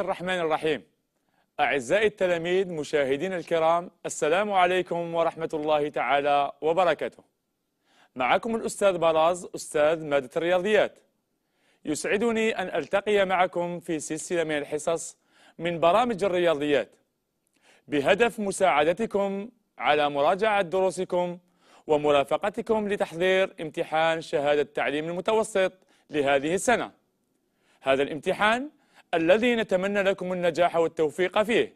الله الرحمن الرحيم أعزائي التلاميذ مشاهدين الكرام السلام عليكم ورحمة الله تعالى وبركاته معكم الأستاذ براز أستاذ مادة الرياضيات يسعدني أن ألتقي معكم في سلسلة من الحصص من برامج الرياضيات بهدف مساعدتكم على مراجعة دروسكم ومرافقتكم لتحضير امتحان شهادة التعليم المتوسط لهذه السنة هذا الامتحان الذي نتمنى لكم النجاح والتوفيق فيه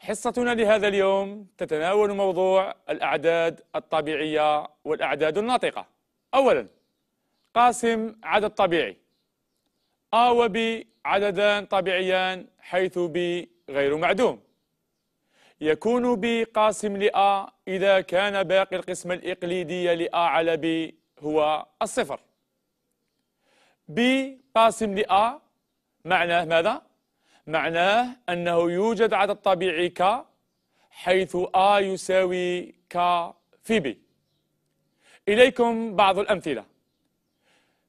حصتنا لهذا اليوم تتناول موضوع الأعداد الطبيعية والأعداد الناطقة أولا قاسم عدد طبيعي A و B عددان طبيعيان حيث B غير معدوم يكون B قاسم لA إذا كان باقي القسمة الإقليدية لA على B هو الصفر B قاسم لA معناه ماذا؟ معناه أنه يوجد عدد طبيعي ك حيث A يساوي ك في B إليكم بعض الأمثلة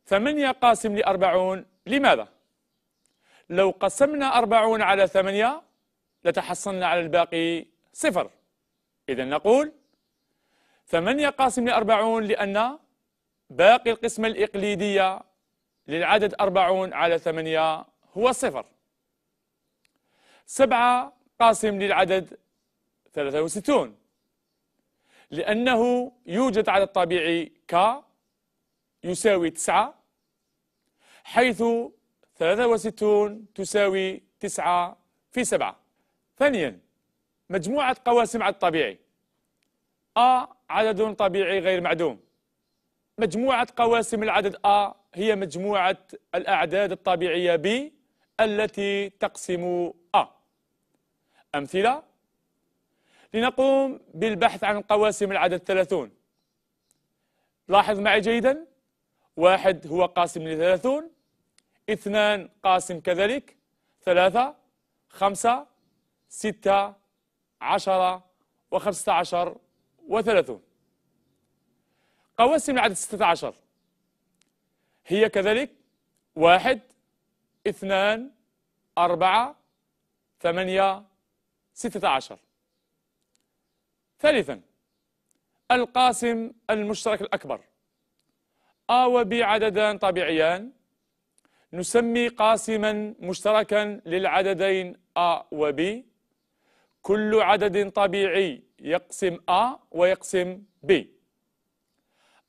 ثمانية قاسم لأربعون لماذا؟ لو قسمنا أربعون على ثمانية لتحصلنا على الباقي صفر إذا نقول ثمانية قاسم لأربعون لأن باقي القسمة الإقليدية للعدد أربعون على ثمانية هو صفر سبعة قاسم للعدد 63 لأنه يوجد عدد طبيعي ك يساوي 9 حيث 63 تساوي 9 في 7 ثانيا مجموعة قواسم عدد طبيعي أ عدد طبيعي غير معدوم مجموعة قواسم العدد أ هي مجموعة الأعداد الطبيعية ب التي تقسم أ أمثلة لنقوم بالبحث عن قواسم العدد 30 لاحظ معي جيدا واحد هو قاسم لثلاثون اثنان قاسم كذلك ثلاثة خمسة ستة عشرة وخمسة عشر وثلاثون قواسم العدد ستة عشر هي كذلك واحد اثنان أربعة ثمانية ستة عشر ثالثا القاسم المشترك الأكبر آ و عددان طبيعيان نسمي قاسما مشتركا للعددين آ و كل عدد طبيعي يقسم آ ويقسم بي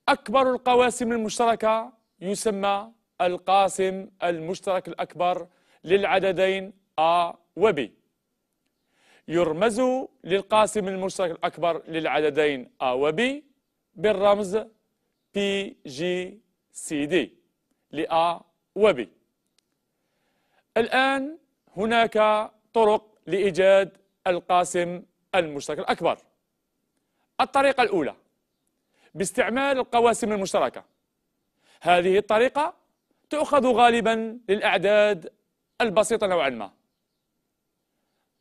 أكبر القواسم المشتركة يسمى القاسم المشترك الأكبر للعددين A و B يرمز للقاسم المشترك الأكبر للعددين A و B بالرمز PGCD ل A و B الآن هناك طرق لإيجاد القاسم المشترك الأكبر الطريقة الأولى باستعمال القواسم المشتركة هذه الطريقة تؤخذ غالبا للأعداد البسيطة نوعا ما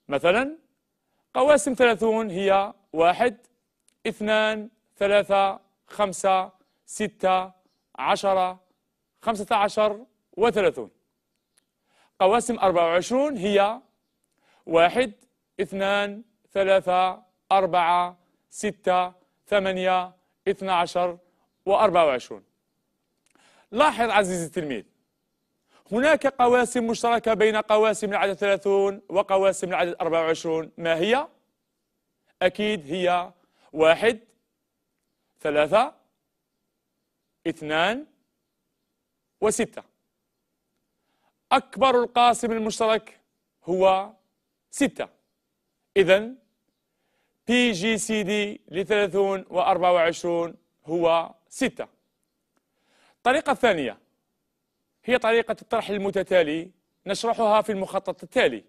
مثلا قواسم ثلاثون هي واحد اثنان ثلاثة خمسة ستة عشرة خمسة عشر وثلاثون قواسم 24 وعشرون هي واحد اثنان ثلاثة أربعة ستة ثمانية اثنى عشر وأربعة وعشرون لاحظ عزيزي التلميذ هناك قواسم مشتركة بين قواسم العدد 30 وقواسم العدد 24 ما هي؟ أكيد هي واحد ثلاثة اثنان وستة أكبر القاسم المشترك هو ستة إذا بي جي سي دي لثلاثون وأربعة وعشرون هو ستة الطريقة الثانية هي طريقة الطرح المتتالي نشرحها في المخطط التالي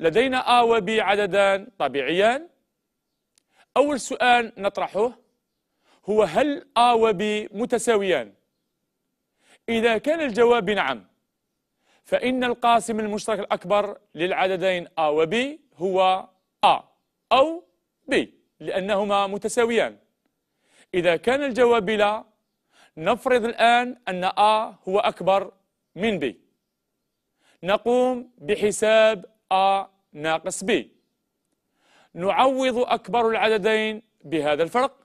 لدينا A و B عددان طبيعيان أول سؤال نطرحه هو هل A و B متساويان؟ إذا كان الجواب نعم فإن القاسم المشترك الأكبر للعددين A و B هو A أو B لأنهما متساويان إذا كان الجواب لا نفرض الآن أن A هو أكبر من B نقوم بحساب A ناقص B نعوض أكبر العددين بهذا الفرق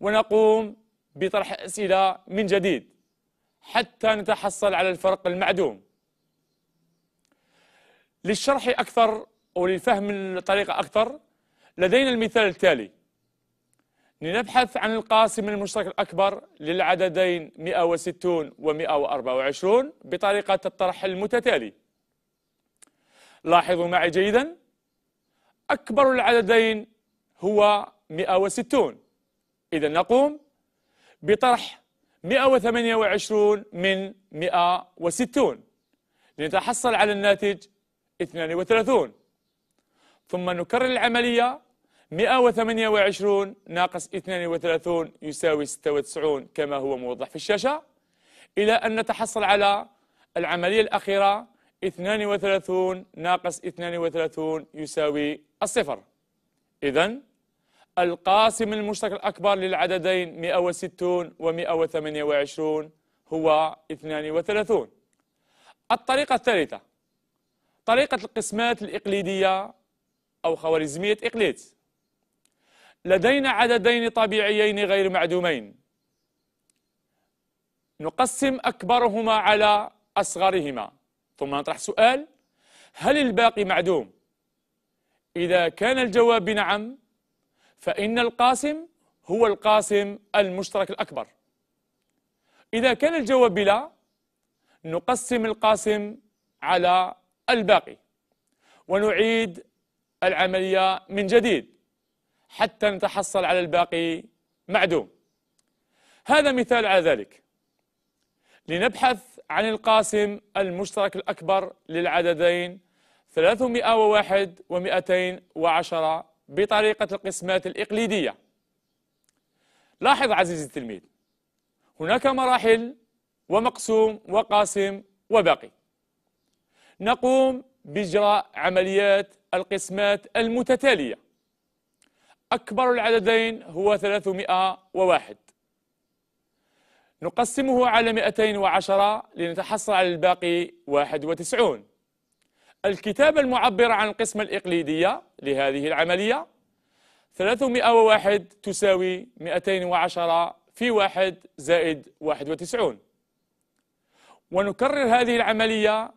ونقوم بطرح أسئلة من جديد حتى نتحصل على الفرق المعدوم للشرح أكثر وللفهم الطريقة أكثر لدينا المثال التالي لنبحث عن القاسم المشترك الأكبر للعددين 160 و 124 بطريقة الطرح المتتالي لاحظوا معي جيدا أكبر العددين هو 160 إذا نقوم بطرح 128 من 160 لنتحصل على الناتج 32 ثم نكرر العملية 128 ناقص 32 يساوي 96 كما هو موضح في الشاشة إلى أن نتحصل على العملية الأخيرة 32 ناقص 32 يساوي الصفر إذا القاسم المشترك الأكبر للعددين 160 و 128 هو 32 الطريقة الثالثة طريقة القسمات الإقليدية أو خوارزمية إقليد لدينا عددين طبيعيين غير معدومين نقسم أكبرهما على أصغرهما ثم نطرح سؤال هل الباقي معدوم إذا كان الجواب بنعم فإن القاسم هو القاسم المشترك الأكبر إذا كان الجواب بلا نقسم القاسم على الباقي ونعيد العملية من جديد حتى نتحصل على الباقي معدوم هذا مثال على ذلك لنبحث عن القاسم المشترك الأكبر للعددين 301 و210 بطريقة القسمات الإقليدية لاحظ عزيزي التلميذ هناك مراحل ومقسوم وقاسم وباقي نقوم بإجراء عمليات القسمات المتتالية أكبر العددين هو 301 نقسمه على 210 لنتحصل على الباقي 91 الكتابة المعبرة عن القسمة الإقليدية لهذه العملية 301 تساوي 210 في 1 زائد 91 ونكرر هذه العملية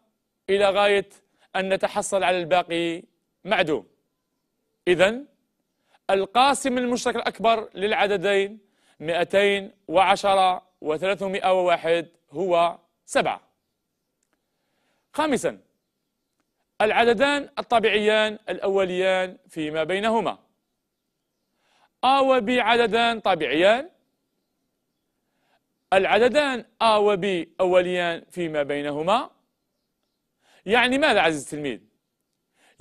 إلى غاية أن نتحصل على الباقي معدوم إذن القاسم المشترك الأكبر للعددين 210 و301 هو 7 خامسا العددان الطبيعيان الأوليان فيما بينهما A و B عددان طبيعيان العددان A و B أوليان فيما بينهما يعني ماذا عزيزي التلميذ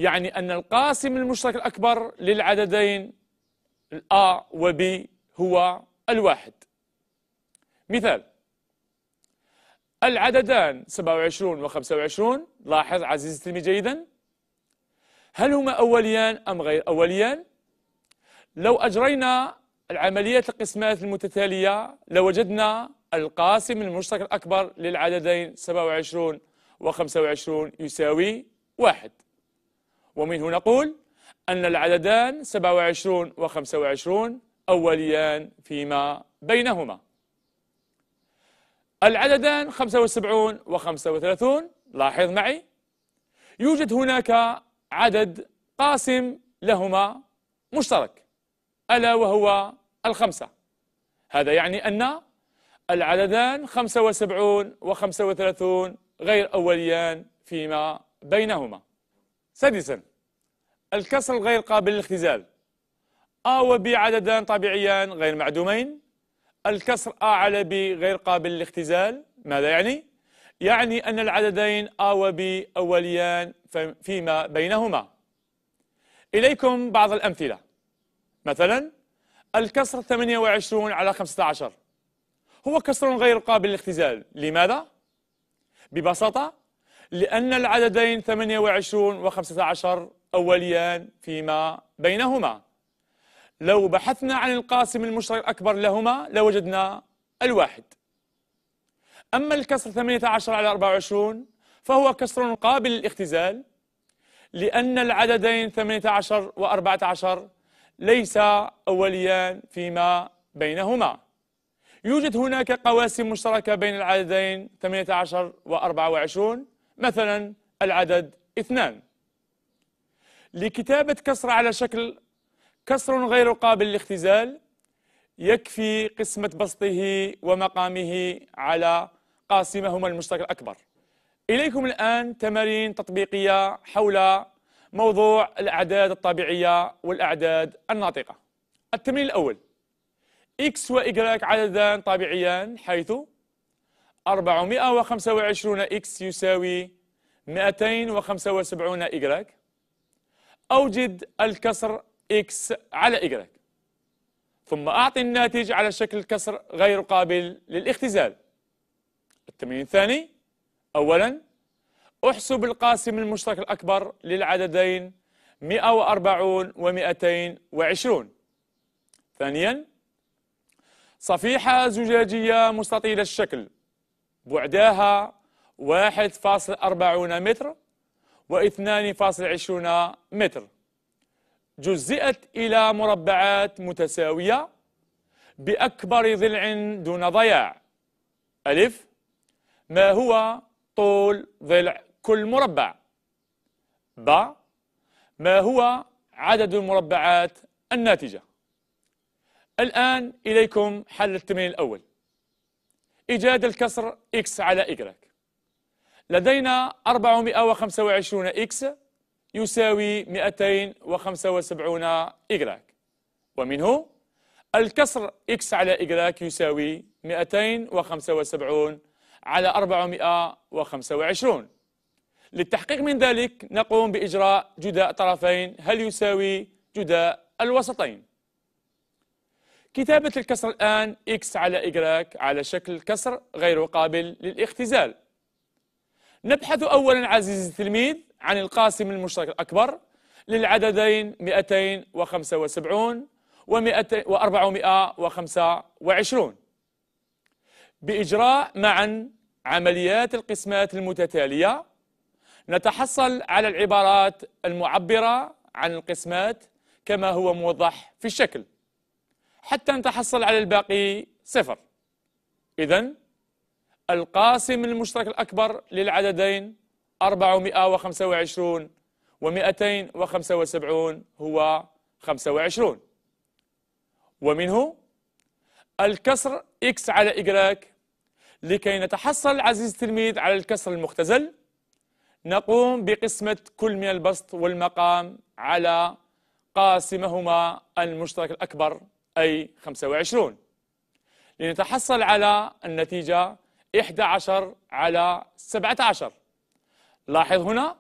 يعني أن القاسم المشترك الأكبر للعددين A و B هو الواحد مثال العددان 27 و 25 لاحظ عزيزي التلميذ جيدا هل هما أوليان أم غير أوليان لو أجرينا العملية القسمات المتتالية لوجدنا القاسم المشترك الأكبر للعددين 27 و 25 يساوي واحد ومنه نقول أن العددان 27 و 25 أوليان فيما بينهما العددان 75 و 35 لاحظ معي يوجد هناك عدد قاسم لهما مشترك ألا وهو الخمسة هذا يعني أن العددان 75 و 35 غير أوليان فيما بينهما سادسا الكسر غير قابل للاختزال آ ب عددان طبيعيان غير معدومين الكسر آ على ب غير قابل للاختزال ماذا يعني؟ يعني أن العددين آ وب أوليان فيما بينهما إليكم بعض الأمثلة مثلا الكسر 28 على 15 هو كسر غير قابل للاختزال لماذا؟ ببساطة لأن العددين 28 و 15 أوليان فيما بينهما لو بحثنا عن القاسم المشترك الأكبر لهما لوجدنا لو الواحد أما الكسر 18 على 24 فهو كسر قابل للاختزال لأن العددين 18 و 14 ليس أوليان فيما بينهما يوجد هناك قواسم مشتركة بين العددين 18 و 24 مثلا العدد اثنان لكتابة كسر على شكل كسر غير قابل للاختزال يكفي قسمة بسطه ومقامه على قاسمهما المشترك الأكبر إليكم الآن تمارين تطبيقية حول موضوع الأعداد الطبيعية والأعداد الناطقة التمرين الأول X و Y عددان طبيعيان حيث 425 إكس يساوي 275 إجراك أوجد الكسر إكس على إيجريك ثم أعطي الناتج على شكل كسر غير قابل للاختزال التمرين الثاني أولا احسب القاسم المشترك الأكبر للعددين 140 و 220 ثانيا صفيحة زجاجية مستطيلة الشكل بعدها 1.40 متر و2.20 متر جزئت إلى مربعات متساوية بأكبر ضلع دون ضياع ألف ما هو طول ضلع كل مربع ب ما هو عدد المربعات الناتجة الآن إليكم حل التمرين الأول إيجاد الكسر X على Y لدينا 425 X يساوي 275 Y ومنه الكسر X على Y يساوي 275 على 425 للتحقيق من ذلك نقوم بإجراء جداء طرفين هل يساوي جداء الوسطين كتابة الكسر الآن x على y على شكل كسر غير قابل للاختزال نبحث أولا عزيزي التلميذ عن القاسم المشترك الأكبر للعددين 275 و 425 بإجراء معا عمليات القسمات المتتالية نتحصل على العبارات المعبرة عن القسمات كما هو موضح في الشكل حتى نتحصل على الباقي صفر إذا القاسم المشترك الأكبر للعددين 425 و275 هو 25 ومنه الكسر x على y لكي نتحصل عزيزي التلميذ على الكسر المختزل نقوم بقسمة كل من البسط والمقام على قاسمهما المشترك الأكبر أي 25 لنتحصل على النتيجة 11 على 17 لاحظ هنا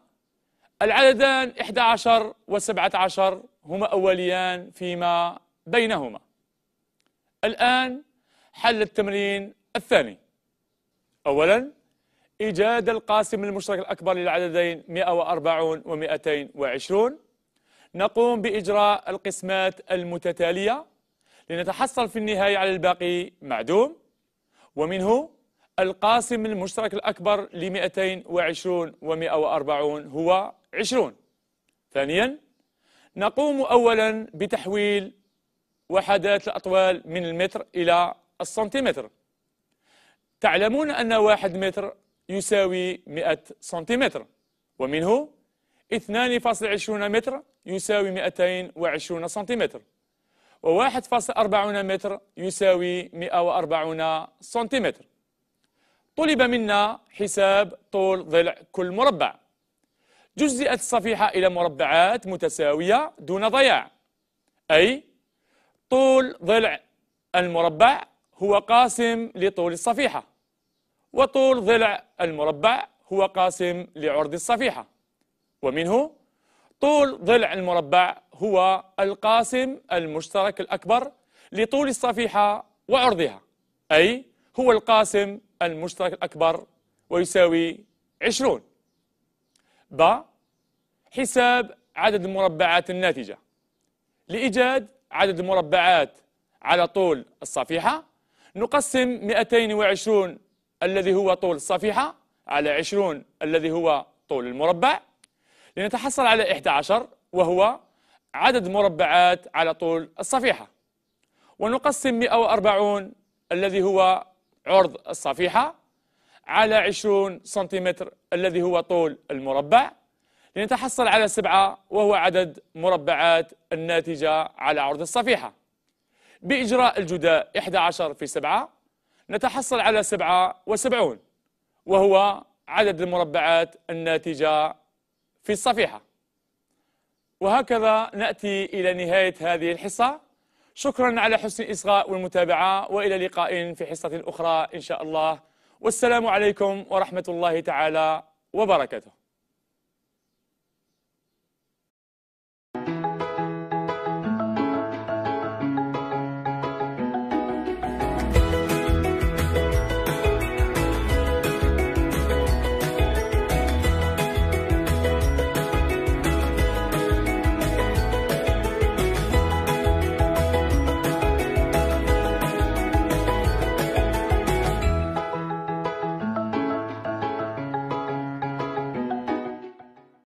العددان 11 و 17 هما أوليان فيما بينهما الآن حل التمرين الثاني أولا إيجاد القاسم المشترك الأكبر للعددين 140 و 220 نقوم بإجراء القسمات المتتالية لنتحصل في النهاية على الباقي معدوم ومنه القاسم المشترك الأكبر ل 220 و 140 هو 20 ثانيا نقوم أولا بتحويل وحدات الأطوال من المتر إلى السنتيمتر تعلمون أن واحد متر يساوي 100 سنتيمتر ومنه 2.20 متر يساوي 220 سنتيمتر و1.40 متر يساوي 140 سنتيمتر طلب منا حساب طول ضلع كل مربع جزئت الصفيحة إلى مربعات متساوية دون ضياع أي طول ضلع المربع هو قاسم لطول الصفيحة وطول ضلع المربع هو قاسم لعرض الصفيحة ومنه طول ضلع المربع هو القاسم المشترك الأكبر لطول الصفيحة وعرضها أي هو القاسم المشترك الأكبر ويساوي 20 ب حساب عدد المربعات الناتجة لإيجاد عدد المربعات على طول الصفيحة نقسم 220 الذي هو طول الصفيحة على 20 الذي هو طول المربع لنتحصل على 11 وهو عدد مربعات على طول الصفيحة ونقسم 140 الذي هو عرض الصفيحة على 20 سنتيمتر الذي هو طول المربع لنتحصل على سبعة وهو عدد مربعات الناتجة على عرض الصفيحة بإجراء الجداء 11 في 7 نتحصل على 77 وهو عدد المربعات الناتجة في الصفيحة وهكذا نأتي إلى نهاية هذه الحصة شكرا على حسن الإصغاء والمتابعة وإلى لقاء في حصة أخرى إن شاء الله والسلام عليكم ورحمة الله تعالى وبركاته